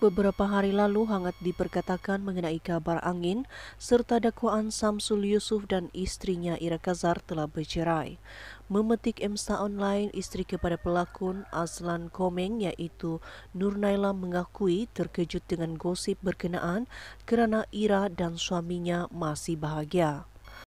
Beberapa hari lalu hangat diperkatakan mengenai kabar angin serta dakwaan Samsul Yusuf dan istrinya Ira Kazar telah bercerai. Memetik MSA Online, istri kepada pelakon Aslan Komeng yaitu Nur Nailam mengakui terkejut dengan gosip berkenaan kerana Ira dan suaminya masih bahagia.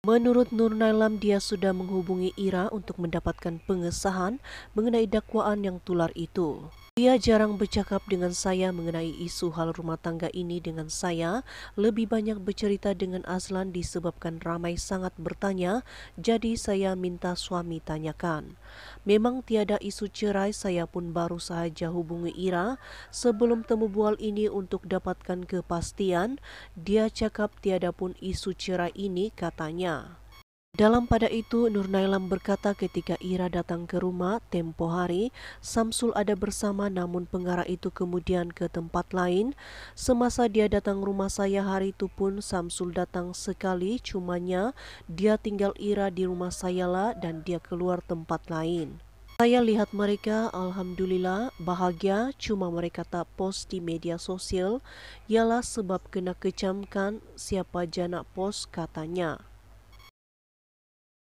Menurut Nur Nailam, dia sudah menghubungi Ira untuk mendapatkan pengesahan mengenai dakwaan yang tular itu. Dia jarang bercakap dengan saya mengenai isu hal rumah tangga ini dengan saya, lebih banyak bercerita dengan Azlan disebabkan ramai sangat bertanya, jadi saya minta suami tanyakan. Memang tiada isu cerai, saya pun baru sahaja hubungi Ira sebelum temu bual ini untuk dapatkan kepastian, dia cakap tiada pun isu cerai ini katanya. Dalam pada itu, Nur Nailam berkata ketika Ira datang ke rumah tempo hari, Samsul ada bersama namun pengarah itu kemudian ke tempat lain. Semasa dia datang rumah saya hari itu pun Samsul datang sekali, cumanya dia tinggal Ira di rumah saya lah dan dia keluar tempat lain. Saya lihat mereka, Alhamdulillah, bahagia, cuma mereka tak post di media sosial, ialah sebab kena kecamkan siapa janak post katanya.